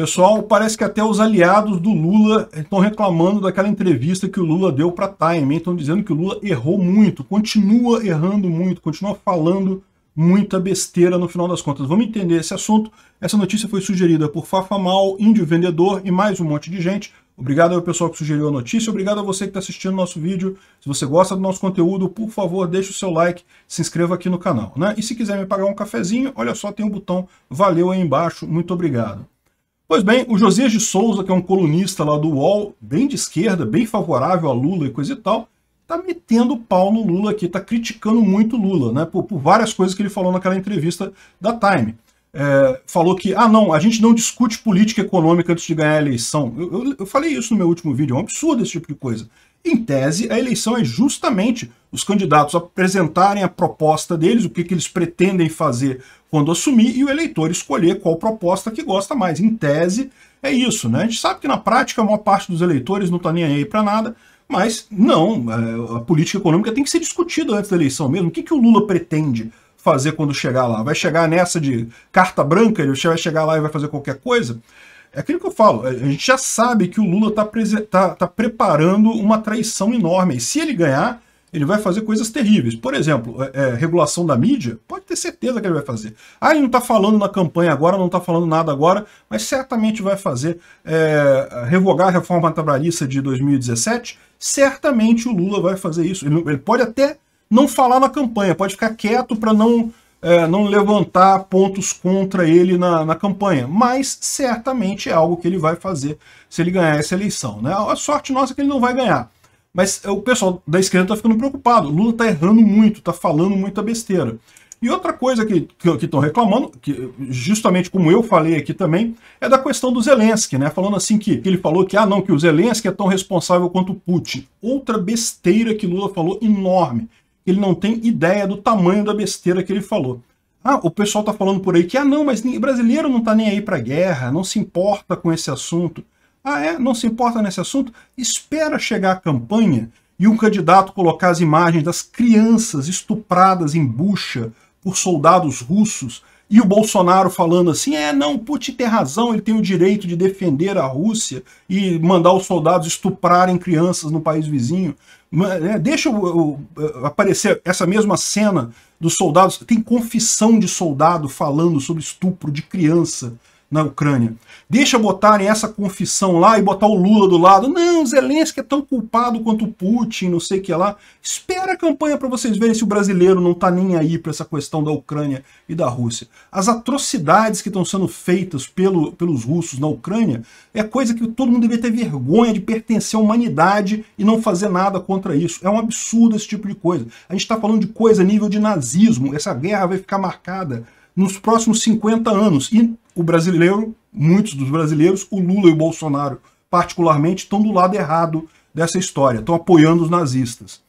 Pessoal, parece que até os aliados do Lula estão reclamando daquela entrevista que o Lula deu para a Time. Estão dizendo que o Lula errou muito, continua errando muito, continua falando muita besteira no final das contas. Vamos entender esse assunto. Essa notícia foi sugerida por Fafa Mal, Índio Vendedor e mais um monte de gente. Obrigado ao pessoal que sugeriu a notícia, obrigado a você que está assistindo nosso vídeo. Se você gosta do nosso conteúdo, por favor, deixe o seu like, se inscreva aqui no canal. Né? E se quiser me pagar um cafezinho, olha só, tem um botão valeu aí embaixo, muito obrigado. Pois bem, o Josias de Souza, que é um colunista lá do UOL, bem de esquerda, bem favorável a Lula e coisa e tal, tá metendo pau no Lula aqui, tá criticando muito Lula, né? Por, por várias coisas que ele falou naquela entrevista da Time. É, falou que, ah não, a gente não discute política econômica antes de ganhar a eleição. Eu, eu, eu falei isso no meu último vídeo, é um absurdo esse tipo de coisa. Em tese, a eleição é justamente os candidatos apresentarem a proposta deles, o que, que eles pretendem fazer quando assumir, e o eleitor escolher qual proposta que gosta mais. Em tese, é isso, né? A gente sabe que na prática a maior parte dos eleitores não está nem aí para nada, mas não, é, a política econômica tem que ser discutida antes da eleição mesmo. O que, que o Lula pretende fazer quando chegar lá? Vai chegar nessa de carta branca, ele vai chegar lá e vai fazer qualquer coisa? É aquilo que eu falo, a gente já sabe que o Lula está tá, tá preparando uma traição enorme. E se ele ganhar, ele vai fazer coisas terríveis. Por exemplo, é, é, regulação da mídia, pode ter certeza que ele vai fazer. Ah, ele não está falando na campanha agora, não está falando nada agora, mas certamente vai fazer. É, revogar a reforma trabalhista de 2017, certamente o Lula vai fazer isso. Ele, ele pode até não falar na campanha, pode ficar quieto para não é, não levantar pontos contra ele na, na campanha, mas certamente é algo que ele vai fazer se ele ganhar essa eleição. Né? A sorte nossa é que ele não vai ganhar. Mas é, o pessoal da esquerda está ficando preocupado. Lula está errando muito, está falando muita besteira. E outra coisa que estão reclamando, que justamente como eu falei aqui também, é da questão do Zelensky, né? Falando assim que, que ele falou que, ah, não, que o Zelensky é tão responsável quanto o Putin. Outra besteira que Lula falou enorme ele não tem ideia do tamanho da besteira que ele falou. Ah, o pessoal está falando por aí que, ah, não, mas brasileiro não está nem aí para guerra, não se importa com esse assunto. Ah, é? Não se importa nesse assunto? Espera chegar a campanha e um candidato colocar as imagens das crianças estupradas em bucha por soldados russos e o Bolsonaro falando assim: é, não, Putin tem razão, ele tem o direito de defender a Rússia e mandar os soldados estuprarem crianças no país vizinho. É, deixa eu, eu, aparecer essa mesma cena dos soldados. Tem confissão de soldado falando sobre estupro de criança na Ucrânia. Deixa botarem essa confissão lá e botar o Lula do lado. Não, Zelensky é tão culpado quanto o Putin, não sei o que lá. Espera a campanha para vocês verem se o brasileiro não está nem aí para essa questão da Ucrânia e da Rússia. As atrocidades que estão sendo feitas pelo, pelos russos na Ucrânia é coisa que todo mundo deveria ter vergonha de pertencer à humanidade e não fazer nada contra isso. É um absurdo esse tipo de coisa. A gente está falando de coisa nível de nazismo. Essa guerra vai ficar marcada nos próximos 50 anos. E o brasileiro, muitos dos brasileiros, o Lula e o Bolsonaro, particularmente, estão do lado errado dessa história, estão apoiando os nazistas.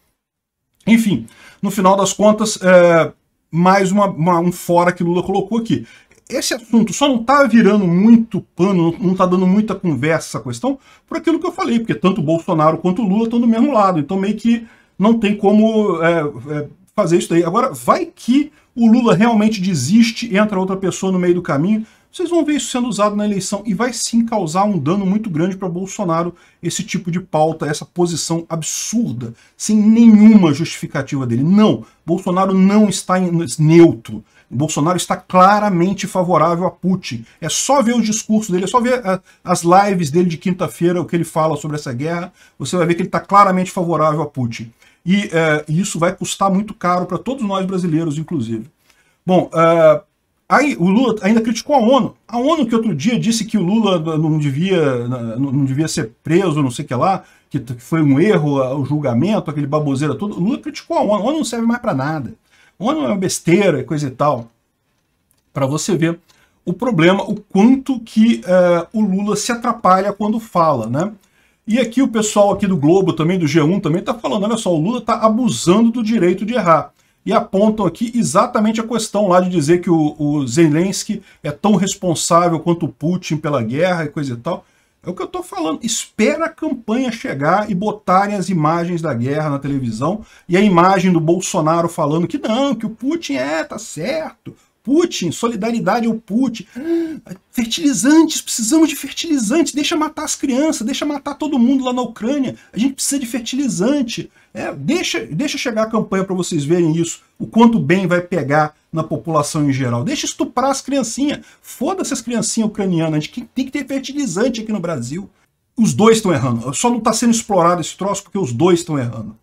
Enfim, no final das contas, é, mais uma, uma, um fora que Lula colocou aqui. Esse assunto só não está virando muito pano, não está dando muita conversa essa questão, por aquilo que eu falei, porque tanto Bolsonaro quanto Lula estão do mesmo lado, então meio que não tem como é, é, fazer isso daí. Agora, vai que o Lula realmente desiste, entra outra pessoa no meio do caminho, vocês vão ver isso sendo usado na eleição e vai sim causar um dano muito grande para Bolsonaro esse tipo de pauta, essa posição absurda, sem nenhuma justificativa dele. Não, Bolsonaro não está em, neutro. Bolsonaro está claramente favorável a Putin. É só ver os discursos dele, é só ver a, é, as lives dele de quinta-feira, o que ele fala sobre essa guerra, você vai ver que ele está claramente favorável a Putin. E é, isso vai custar muito caro para todos nós brasileiros, inclusive. Bom, é, Aí o Lula ainda criticou a ONU. A ONU que outro dia disse que o Lula não devia, não devia ser preso, não sei o que lá, que foi um erro o julgamento, aquele baboseira todo. O Lula criticou a ONU. A ONU não serve mais para nada. A ONU é uma besteira, coisa e tal. Para você ver o problema, o quanto que uh, o Lula se atrapalha quando fala, né? E aqui o pessoal aqui do Globo também, do G1 também, tá falando, olha só, o Lula tá abusando do direito de errar e apontam aqui exatamente a questão lá de dizer que o, o Zelensky é tão responsável quanto o Putin pela guerra e coisa e tal. É o que eu estou falando. Espera a campanha chegar e botarem as imagens da guerra na televisão e a imagem do Bolsonaro falando que não, que o Putin é, tá certo, Putin, solidariedade ao Putin. Fertilizantes, precisamos de fertilizantes. Deixa matar as crianças, deixa matar todo mundo lá na Ucrânia. A gente precisa de fertilizante. É, deixa, deixa chegar a campanha para vocês verem isso, o quanto bem vai pegar na população em geral. Deixa estuprar as criancinhas. Foda-se as criancinhas ucranianas. A gente tem que ter fertilizante aqui no Brasil. Os dois estão errando. Só não está sendo explorado esse troço porque os dois estão errando.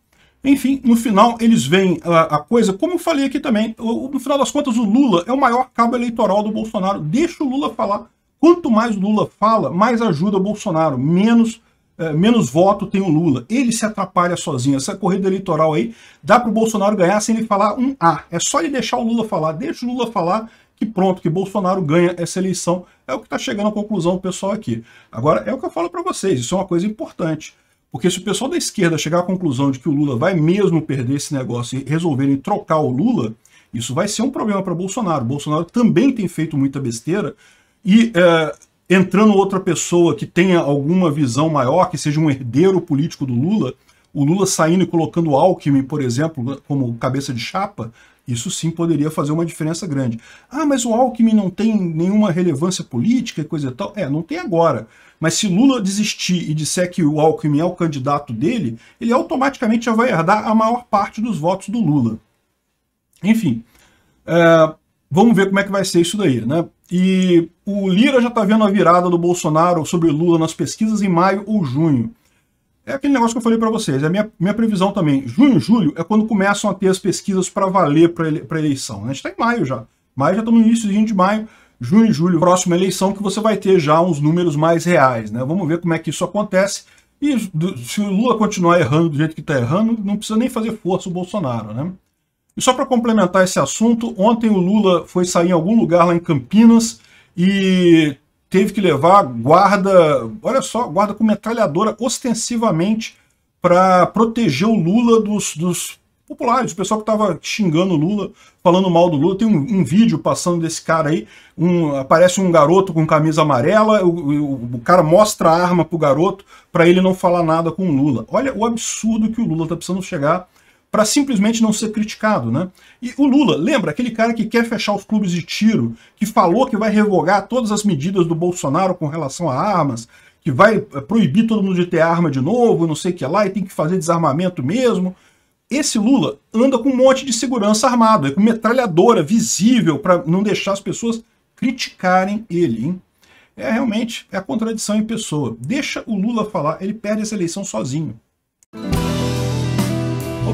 Enfim, no final eles veem a, a coisa, como eu falei aqui também, o, no final das contas o Lula é o maior cabo eleitoral do Bolsonaro. Deixa o Lula falar. Quanto mais o Lula fala, mais ajuda o Bolsonaro, menos é, menos voto tem o Lula. Ele se atrapalha sozinho. Essa corrida eleitoral aí dá para o Bolsonaro ganhar sem ele falar um A. É só ele deixar o Lula falar. Deixa o Lula falar que pronto, que Bolsonaro ganha essa eleição. É o que está chegando à conclusão do pessoal aqui. Agora, é o que eu falo para vocês. Isso é uma coisa importante. Porque se o pessoal da esquerda chegar à conclusão de que o Lula vai mesmo perder esse negócio e resolverem trocar o Lula, isso vai ser um problema para Bolsonaro. Bolsonaro também tem feito muita besteira e é, entrando outra pessoa que tenha alguma visão maior, que seja um herdeiro político do Lula, o Lula saindo e colocando o Alckmin, por exemplo, como cabeça de chapa, isso sim poderia fazer uma diferença grande. Ah, mas o Alckmin não tem nenhuma relevância política e coisa e tal. É, não tem agora. Mas se Lula desistir e disser que o Alckmin é o candidato dele, ele automaticamente já vai herdar a maior parte dos votos do Lula. Enfim, é, vamos ver como é que vai ser isso daí, né? E o Lira já está vendo a virada do Bolsonaro sobre Lula nas pesquisas em maio ou junho. É aquele negócio que eu falei para vocês, é a minha, minha previsão também. Junho e julho é quando começam a ter as pesquisas para valer para ele, eleição. Né? A gente está em maio já. Maio já estamos tá no início de maio. Junho e julho, próxima eleição, que você vai ter já uns números mais reais. Né? Vamos ver como é que isso acontece. E do, se o Lula continuar errando do jeito que está errando, não precisa nem fazer força o Bolsonaro. Né? E só para complementar esse assunto, ontem o Lula foi sair em algum lugar lá em Campinas e teve que levar guarda, olha só, guarda com metralhadora ostensivamente para proteger o Lula dos, dos populares, o pessoal que estava xingando o Lula, falando mal do Lula. Tem um, um vídeo passando desse cara aí, um, aparece um garoto com camisa amarela, o, o, o cara mostra a arma pro garoto para ele não falar nada com o Lula. Olha o absurdo que o Lula está precisando chegar para simplesmente não ser criticado, né? E o Lula, lembra aquele cara que quer fechar os clubes de tiro, que falou que vai revogar todas as medidas do Bolsonaro com relação a armas, que vai eh, proibir todo mundo de ter arma de novo, não sei o que lá, e tem que fazer desarmamento mesmo. Esse Lula anda com um monte de segurança armado, é com metralhadora visível para não deixar as pessoas criticarem ele, hein? É realmente é a contradição em pessoa. Deixa o Lula falar, ele perde essa eleição sozinho.